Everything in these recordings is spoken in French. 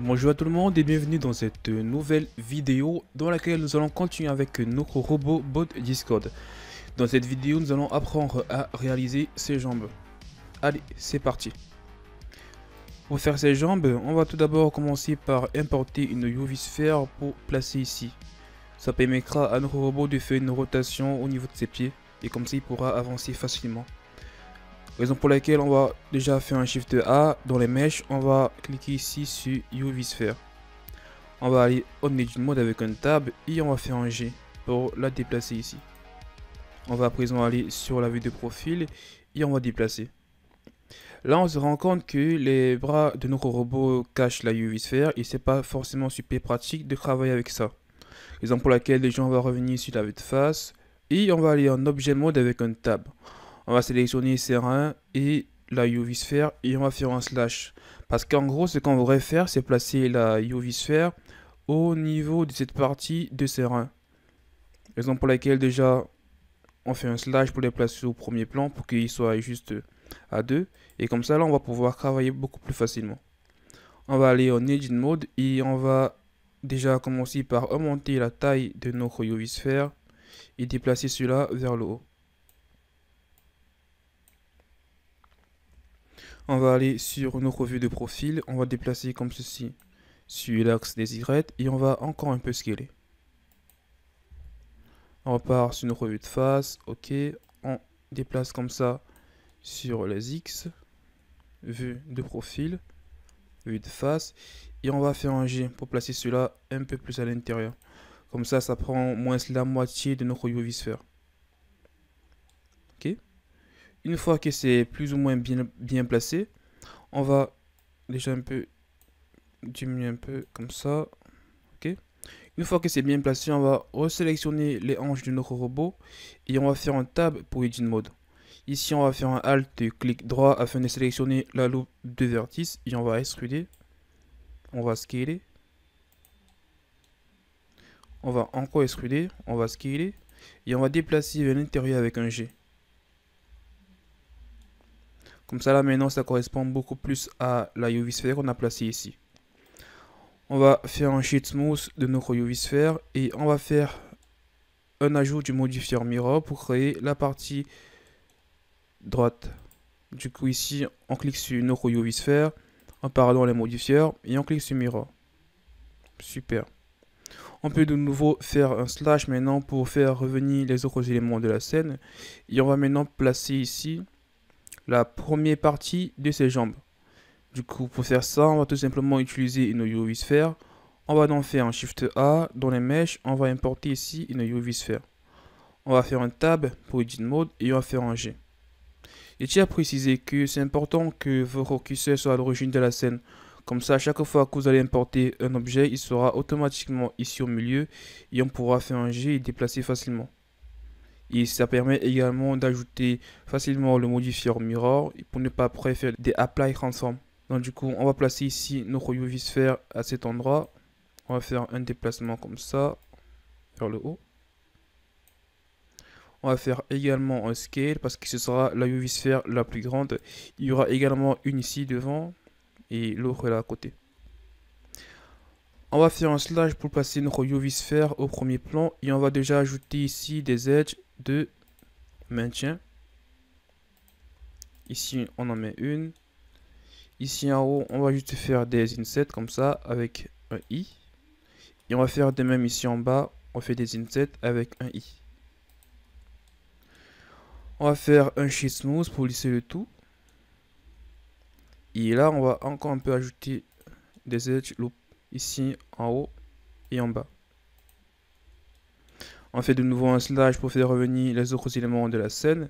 Bonjour à tout le monde et bienvenue dans cette nouvelle vidéo dans laquelle nous allons continuer avec notre robot bot Discord. Dans cette vidéo, nous allons apprendre à réaliser ses jambes. Allez, c'est parti Pour faire ses jambes, on va tout d'abord commencer par importer une UV sphère pour placer ici. Ça permettra à notre robot de faire une rotation au niveau de ses pieds et comme ça il pourra avancer facilement. Raison pour laquelle on va déjà faire un Shift A. Dans les mèches, on va cliquer ici sur UV Sphere. On va aller au Edge Mode avec un Tab et on va faire un G pour la déplacer ici. On va à présent aller sur la vue de profil et on va déplacer. Là, on se rend compte que les bras de notre robot cachent la UV Sphere et c'est pas forcément super pratique de travailler avec ça. Raison pour laquelle les gens va revenir sur la vue de face et on va aller en objet mode avec un tab on va sélectionner ces reins et la UV et on va faire un slash. Parce qu'en gros, ce qu'on voudrait faire, c'est placer la UV au niveau de cette partie de ses reins. Raison pour laquelle déjà, on fait un slash pour les placer au premier plan pour qu'ils soient juste à deux. Et comme ça, là, on va pouvoir travailler beaucoup plus facilement. On va aller en Edit Mode et on va déjà commencer par augmenter la taille de notre UV et déplacer cela vers le haut. On va aller sur nos revues de profil, on va déplacer comme ceci sur l'axe des Y et on va encore un peu scaler. On repart sur nos revues de face, ok, on déplace comme ça sur les X, vue de profil, vue de face, et on va faire un G pour placer cela un peu plus à l'intérieur. Comme ça, ça prend moins la moitié de notre UV sphère. Une fois que c'est plus ou moins bien, bien placé, on va déjà un peu diminuer un peu comme ça. ok Une fois que c'est bien placé, on va resélectionner les hanches de notre robot et on va faire un tab pour Edit Mode. Ici, on va faire un Alt clic droit afin de sélectionner la loupe de vertice et on va extruder. On va scaler. On va encore extruder. On va scaler. Et on va déplacer vers l'intérieur avec un G. Comme ça, là, maintenant, ça correspond beaucoup plus à la UV sphère qu'on a placée ici. On va faire un sheet smooth de notre UV sphère et on va faire un ajout du modifier mirror pour créer la partie droite. Du coup, ici, on clique sur notre UV sphère en parlant les modifieurs et on clique sur mirror. Super. On peut de nouveau faire un slash maintenant pour faire revenir les autres éléments de la scène. Et on va maintenant placer ici la première partie de ses jambes. Du coup, pour faire ça, on va tout simplement utiliser une UV-sphère. On va donc faire un Shift A dans les mèches. On va importer ici une UV-sphère. On va faire un Tab pour Edit Mode et on va faire un G. Et tiens à préciser que c'est important que vos curseur soit à l'origine de la scène. Comme ça, à chaque fois que vous allez importer un objet, il sera automatiquement ici au milieu et on pourra faire un G et déplacer facilement. Et ça permet également d'ajouter facilement le modifier mirror pour ne pas préférer faire des apply transform. Donc du coup, on va placer ici notre UV sphere à cet endroit. On va faire un déplacement comme ça vers le haut. On va faire également un scale parce que ce sera la UV sphère la plus grande. Il y aura également une ici devant et l'autre là à côté. On va faire un slash pour passer une royo sphère au premier plan. Et on va déjà ajouter ici des edges de maintien. Ici, on en met une. Ici en haut, on va juste faire des insets comme ça avec un i. Et on va faire de même ici en bas. On fait des insets avec un i. On va faire un sheet smooth pour lisser le tout. Et là, on va encore un peu ajouter des edge ici en haut et en bas. On fait de nouveau un slash pour faire revenir les autres éléments de la scène.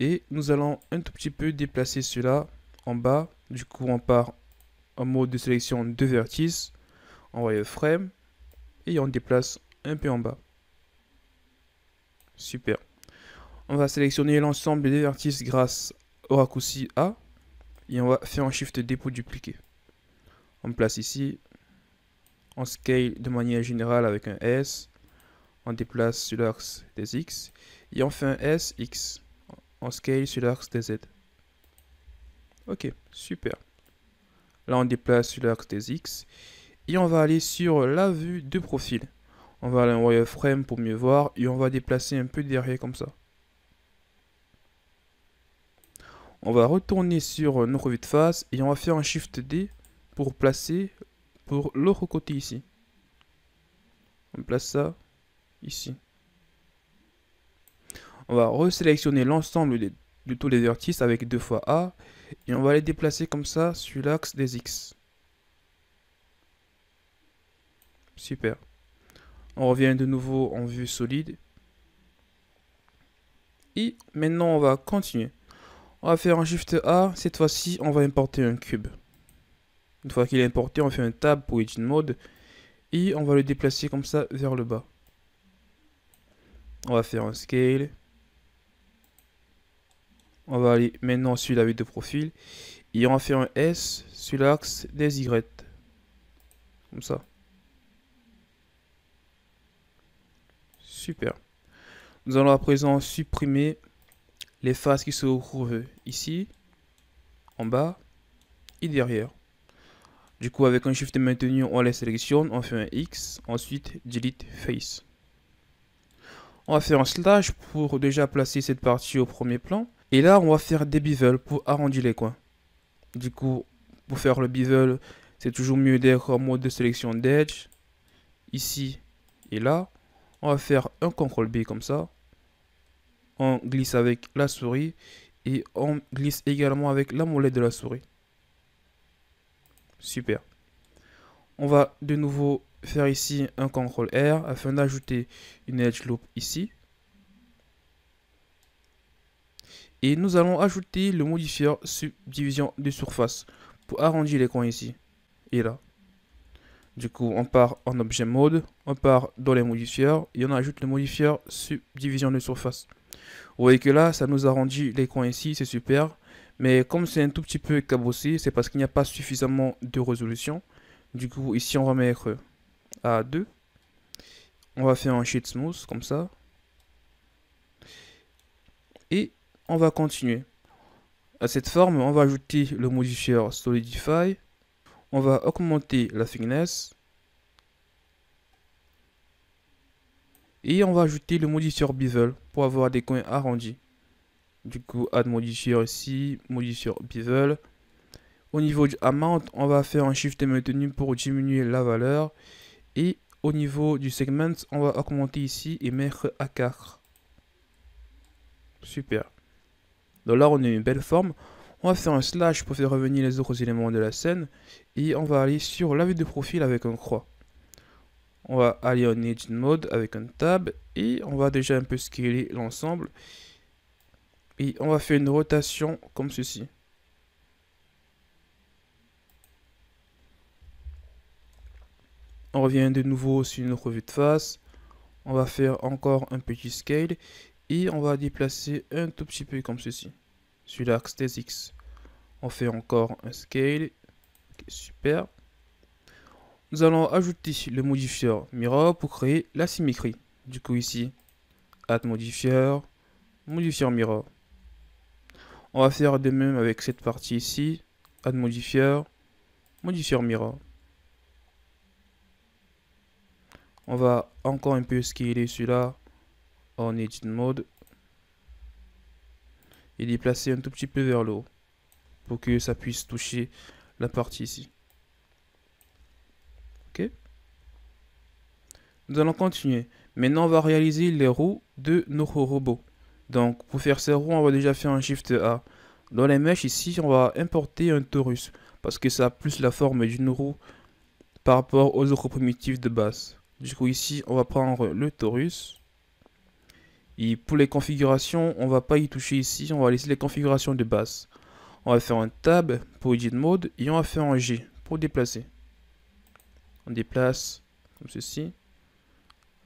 Et nous allons un tout petit peu déplacer cela en bas. Du coup, on part en mode de sélection de vertices. On va frame et on déplace un peu en bas. Super. On va sélectionner l'ensemble des vertices grâce au raccourci A et on va faire un shift D pour dupliquer. On place ici, on scale de manière générale avec un S. On déplace sur l'axe des X. Et on fait un SX. On scale sur l'axe des Z. Ok, super. Là, on déplace sur l'axe des X. Et on va aller sur la vue de profil. On va aller en wireframe pour mieux voir. Et on va déplacer un peu derrière comme ça. On va retourner sur notre vue de face. Et on va faire un Shift D pour placer pour l'autre côté ici. On place ça ici. On va resélectionner l'ensemble de tous les vertices avec 2 fois A et on va les déplacer comme ça sur l'axe des X. Super. On revient de nouveau en vue solide. Et maintenant, on va continuer. On va faire un Shift A. Cette fois-ci, on va importer un cube. Une fois qu'il est importé, on fait un tab pour Edit Mode et on va le déplacer comme ça vers le bas. On va faire un scale. On va aller maintenant sur la vue de profil et on va faire un S sur l'axe des Y. Comme ça. Super. Nous allons à présent supprimer les faces qui se retrouvent ici, en bas et derrière. Du coup, avec un shift maintenu, on les sélectionne, on fait un X, ensuite delete face. On va faire un slash pour déjà placer cette partie au premier plan. Et là, on va faire des bevels pour arrondir les coins. Du coup, pour faire le bevel, c'est toujours mieux d'être en mode de sélection d'edge. Ici et là, on va faire un CTRL B comme ça. On glisse avec la souris et on glisse également avec la molette de la souris. Super. On va de nouveau faire ici un CTRL R afin d'ajouter une edge loop ici. Et nous allons ajouter le modifier subdivision de surface pour arrondir les coins ici et là. Du coup, on part en objet mode, on part dans les modifiers. et on ajoute le modifier subdivision de surface. Vous voyez que là, ça nous arrondit les coins ici, c'est super. Mais comme c'est un tout petit peu cabossé, c'est parce qu'il n'y a pas suffisamment de résolution. Du coup, ici, on va mettre à 2. On va faire un Sheet smooth, comme ça. Et on va continuer. À cette forme, on va ajouter le modifier Solidify. On va augmenter la thickness. Et on va ajouter le modifier Bevel pour avoir des coins arrondis. Du coup, add modifier ici, modifier bevel. Au niveau du amount, on va faire un shift et maintenu pour diminuer la valeur. Et au niveau du segment, on va augmenter ici et mettre à 4. Super. Donc là, on a une belle forme. On va faire un slash pour faire revenir les autres éléments de la scène. Et on va aller sur la vue de profil avec un croix. On va aller en Edit Mode avec un tab. Et on va déjà un peu scaler l'ensemble. Et on va faire une rotation comme ceci. On revient de nouveau sur une revue de face. On va faire encore un petit scale. Et on va déplacer un tout petit peu comme ceci. Sur l'axe des X. On fait encore un scale. super. Nous allons ajouter le modifier mirror pour créer la symétrie. Du coup ici, add modifier, modifier mirror. On va faire de même avec cette partie ici. Add modifier. Modifier mirror. On va encore un peu scaler celui-là en edit mode. Et déplacer un tout petit peu vers le haut. Pour que ça puisse toucher la partie ici. Ok. Nous allons continuer. Maintenant, on va réaliser les roues de nos robots. Donc pour faire ces roues, on va déjà faire un Shift A. Dans les mèches ici, on va importer un torus parce que ça a plus la forme d'une roue par rapport aux autres primitives de base. Du coup ici, on va prendre le torus. Et pour les configurations, on va pas y toucher ici, on va laisser les configurations de base. On va faire un tab pour edit mode et on va faire un G pour déplacer. On déplace comme ceci.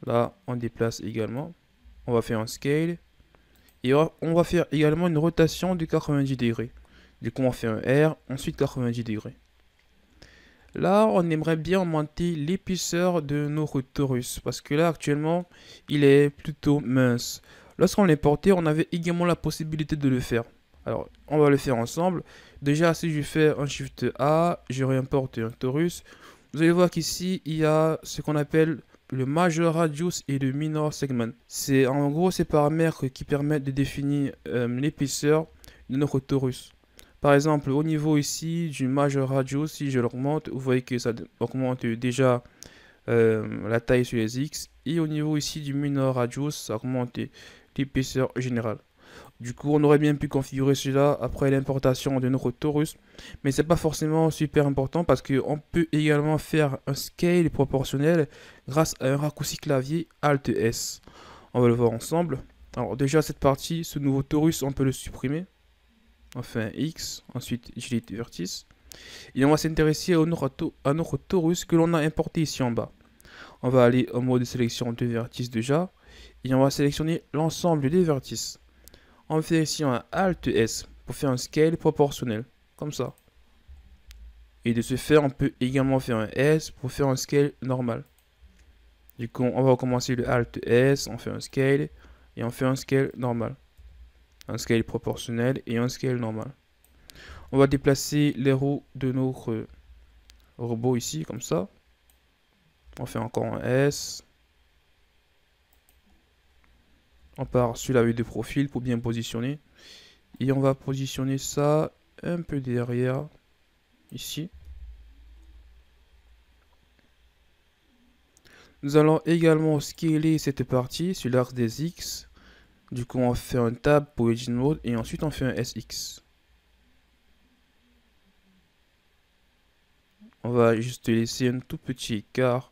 Là, on déplace également. On va faire un scale on va faire également une rotation de 90 degrés. Du coup, on fait un R, ensuite 90 degrés. Là, on aimerait bien augmenter l'épaisseur de notre torus parce que là, actuellement, il est plutôt mince. Lorsqu'on l'importait, on avait également la possibilité de le faire. Alors, on va le faire ensemble. Déjà, si je fais un Shift A, je réimporte un torus. Vous allez voir qu'ici, il y a ce qu'on appelle le major radius et le minor segment. C'est en gros ces paramètres qui permettent de définir euh, l'épaisseur de notre torus. Par exemple, au niveau ici du major radius, si je l'augmente, vous voyez que ça augmente déjà euh, la taille sur les X. Et au niveau ici du minor radius, ça augmente l'épaisseur générale. Du coup, on aurait bien pu configurer cela après l'importation de notre Taurus, mais c'est pas forcément super important parce qu'on peut également faire un scale proportionnel grâce à un raccourci clavier Alt S. On va le voir ensemble. Alors déjà cette partie, ce nouveau Taurus, on peut le supprimer. Enfin, X, ensuite Delete vertices. Et on va s'intéresser à, notre Taurus que l'on a importé ici en bas. On va aller au mode sélection de vertices déjà. Et on va sélectionner l'ensemble des vertices. On fait ici un Alt S pour faire un scale proportionnel, comme ça. Et de ce faire, on peut également faire un S pour faire un scale normal. Du coup, on va recommencer le Alt S, on fait un scale et on fait un scale normal. Un scale proportionnel et un scale normal. On va déplacer les roues de notre robot ici, comme ça. On fait encore un S. On part sur la vue de profil pour bien positionner. Et on va positionner ça un peu derrière, ici. Nous allons également scaler cette partie sur l'axe des X. Du coup, on fait un tab pour Edge Mode et ensuite on fait un SX. On va juste laisser un tout petit écart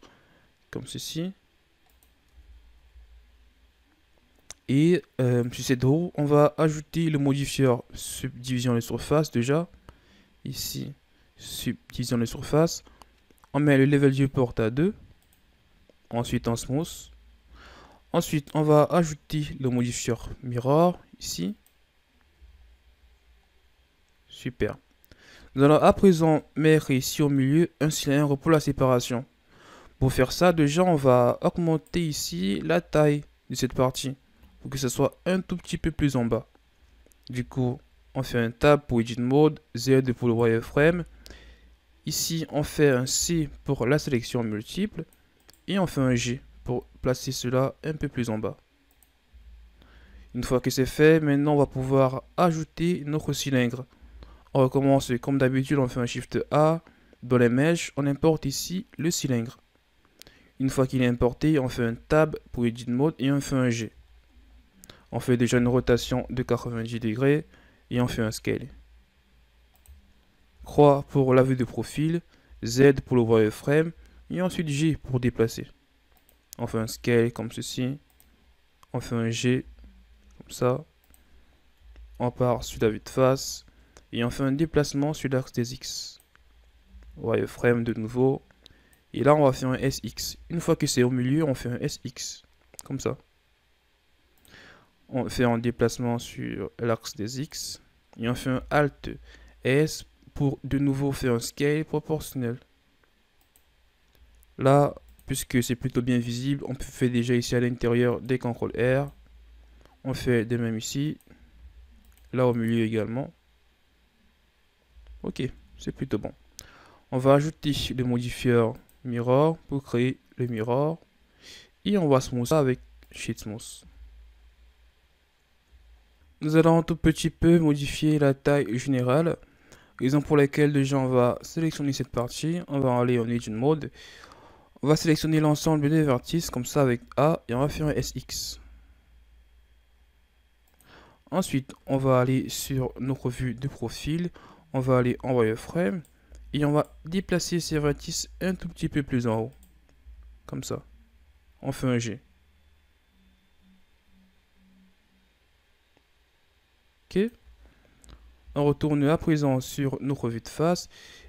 comme ceci. Et euh, sur cette roue, on va ajouter le modifieur subdivision de surface déjà. Ici, subdivision de surface. On met le level viewport à 2. Ensuite, on smooth. Ensuite, on va ajouter le modifieur mirror ici. Super. Nous allons à présent mettre ici au milieu un cylindre pour la séparation. Pour faire ça, déjà, on va augmenter ici la taille de cette partie que ce soit un tout petit peu plus en bas. Du coup, on fait un tab pour Edit Mode, Z pour le wireframe. Ici, on fait un C pour la sélection multiple et on fait un G pour placer cela un peu plus en bas. Une fois que c'est fait, maintenant on va pouvoir ajouter notre cylindre. On recommence comme d'habitude, on fait un Shift A. Dans les mèches, on importe ici le cylindre. Une fois qu'il est importé, on fait un Tab pour Edit Mode et on fait un G. On fait déjà une rotation de 90 degrés et on fait un scale. Croix pour la vue de profil, Z pour le wireframe et ensuite G pour déplacer. On fait un scale comme ceci. On fait un G comme ça. On part sur la vue de face et on fait un déplacement sur l'axe des X. Wireframe de nouveau. Et là, on va faire un SX. Une fois que c'est au milieu, on fait un SX. Comme ça on fait un déplacement sur l'axe des X et on fait un Alt S pour de nouveau faire un scale proportionnel. Là, puisque c'est plutôt bien visible, on peut faire déjà ici à l'intérieur des CTRL R. On fait de même ici. Là au milieu également. Ok, c'est plutôt bon. On va ajouter le modifier mirror pour créer le mirror. Et on va smooth ça avec sheet smooth. Nous allons un tout petit peu modifier la taille générale, raison pour laquelle déjà on va sélectionner cette partie, on va aller en Edit Mode, on va sélectionner l'ensemble des vertices comme ça avec A et on va faire un SX. Ensuite, on va aller sur notre vue de profil, on va aller en wireframe et on va déplacer ces vertices un tout petit peu plus en haut, comme ça, on fait un G. On retourne à présent sur notre vue de face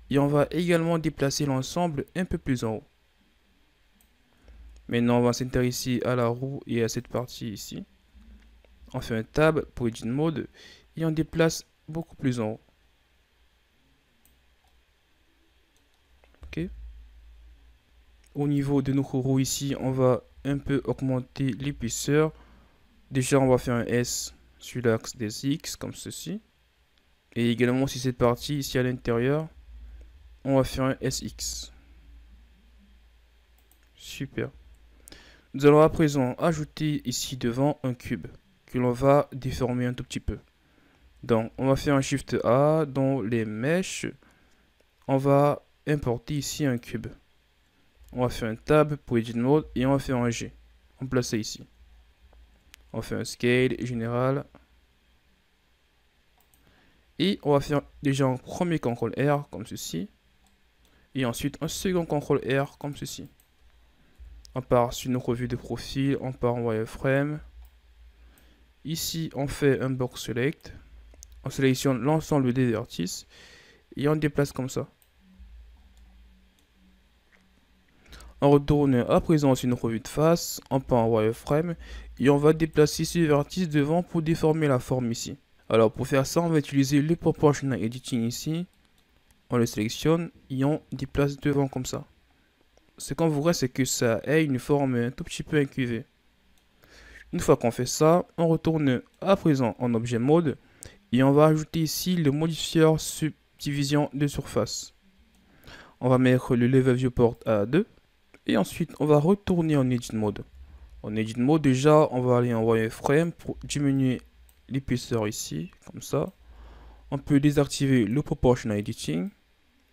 et on va également déplacer l'ensemble un peu plus en haut. Maintenant, on va s'intéresser à la roue et à cette partie ici. On fait un tab pour Edit Mode et on déplace beaucoup plus en haut. Ok. Au niveau de nos roue ici, on va un peu augmenter l'épaisseur. Déjà, on va faire un S sur l'axe des X, comme ceci. Et également sur cette partie ici à l'intérieur, on va faire un SX. Super. Nous allons à présent ajouter ici devant un cube que l'on va déformer un tout petit peu. Donc on va faire un Shift A dans les mèches. On va importer ici un cube. On va faire un tab pour Edit Mode et on va faire un G. On place ça ici. On fait un scale général. Et on va faire déjà un premier CTRL R comme ceci. Et ensuite un second CTRL R comme ceci. On part sur une revue de profil, on part en wireframe. Ici, on fait un box select. On sélectionne l'ensemble des vertices et on déplace comme ça. On retourne à présent sur une revue de face, on part en wireframe et on va déplacer ce vertice devant pour déformer la forme ici. Alors pour faire ça, on va utiliser le Proportional Editing ici. On le sélectionne et on déplace devant comme ça. Ce qu'on voudrait, c'est que ça ait une forme un tout petit peu incuvée. Une fois qu'on fait ça, on retourne à présent en objet mode et on va ajouter ici le Modifier subdivision de surface. On va mettre le level viewport à 2 et ensuite on va retourner en edit mode. On Edit Mode, déjà, on va aller en wireframe pour diminuer l'épaisseur ici, comme ça. On peut désactiver le proportional editing.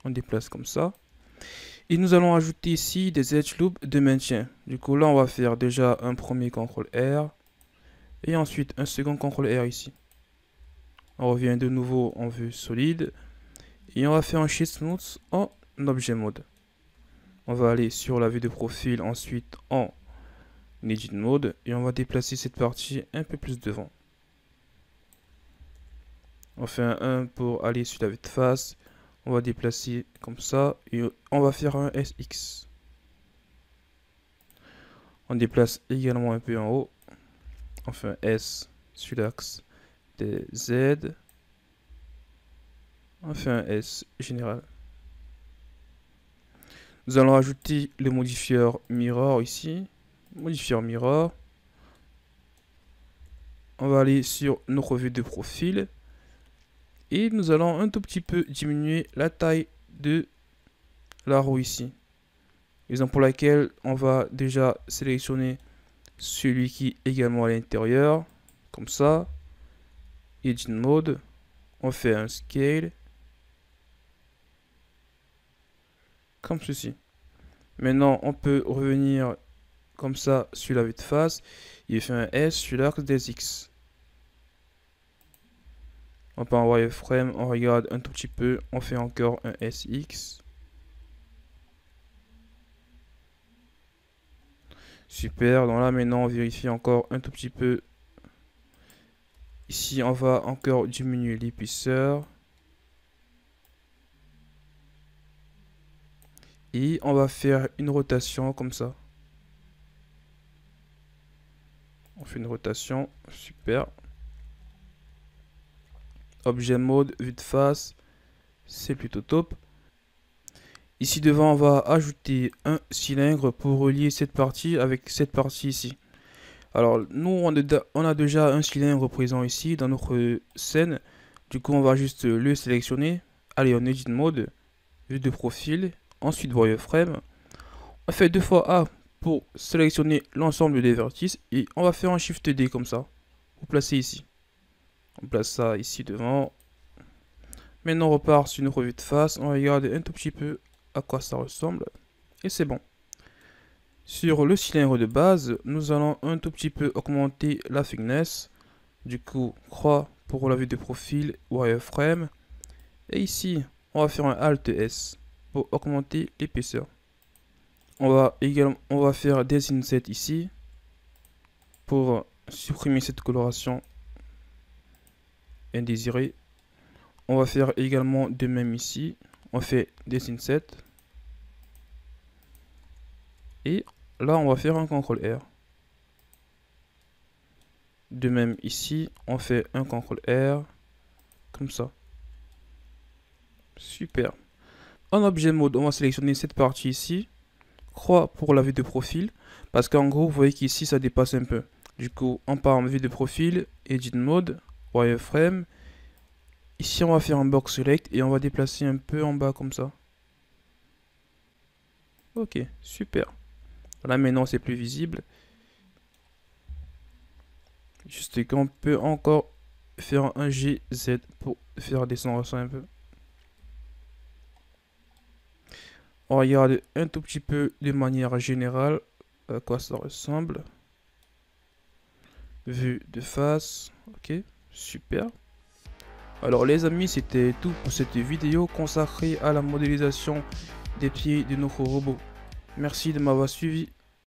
On déplace comme ça. Et nous allons ajouter ici des edge loops de maintien. Du coup là on va faire déjà un premier CTRL R. Et ensuite un second CTRL R ici. On revient de nouveau en vue solide. Et on va faire un shift smooth en objet mode. On va aller sur la vue de profil ensuite en l'edit mode et on va déplacer cette partie un peu plus devant. On fait un 1 pour aller sur la vue de face. On va déplacer comme ça et on va faire un SX. On déplace également un peu en haut. On fait un S sur l'axe des Z. On fait un S général. Nous allons ajouter le modifieur mirror ici modifier mirror. On va aller sur notre vue de profil. Et nous allons un tout petit peu diminuer la taille de la roue ici. Raison pour laquelle on va déjà sélectionner celui qui est également à l'intérieur. Comme ça. Edit mode. On fait un scale. Comme ceci. Maintenant, on peut revenir comme ça, sur la vue de face il fait un S, sur l'axe des X. On part en wireframe, on regarde un tout petit peu, on fait encore un SX. Super, donc là maintenant on vérifie encore un tout petit peu. Ici on va encore diminuer l'épaisseur. Et on va faire une rotation comme ça. On fait une rotation. Super. Objet mode, vue de face. C'est plutôt top. Ici devant, on va ajouter un cylindre pour relier cette partie avec cette partie ici. Alors, nous, on a déjà un cylindre présent ici dans notre scène. Du coup, on va juste le sélectionner. Allez, on edit mode, vue de profil, ensuite wireframe frame. On fait deux fois A pour sélectionner l'ensemble des vertices et on va faire un Shift D comme ça. Vous placez ici. On place ça ici devant. Maintenant on repart sur une revue de face. On regarde un tout petit peu à quoi ça ressemble. Et c'est bon. Sur le cylindre de base, nous allons un tout petit peu augmenter la thickness. Du coup, croix pour la vue de profil, wireframe. Et ici, on va faire un Alt S pour augmenter l'épaisseur on va également on va faire des insets ici pour supprimer cette coloration indésirée on va faire également de même ici on fait des insets et là on va faire un CTRL R de même ici on fait un CTRL R comme ça super en objet mode on va sélectionner cette partie ici croix pour la vue de profil, parce qu'en gros, vous voyez qu'ici, ça dépasse un peu. Du coup, on part en vue de profil, Edit Mode, Wireframe. Ici, on va faire un Box Select et on va déplacer un peu en bas comme ça. Ok, super. Là, maintenant, c'est plus visible. Juste qu'on peut encore faire un GZ pour faire descendre ça un peu. on regarde un tout petit peu de manière générale à quoi ça ressemble. Vue de face, ok, super. Alors les amis, c'était tout pour cette vidéo consacrée à la modélisation des pieds de nos robots Merci de m'avoir suivi.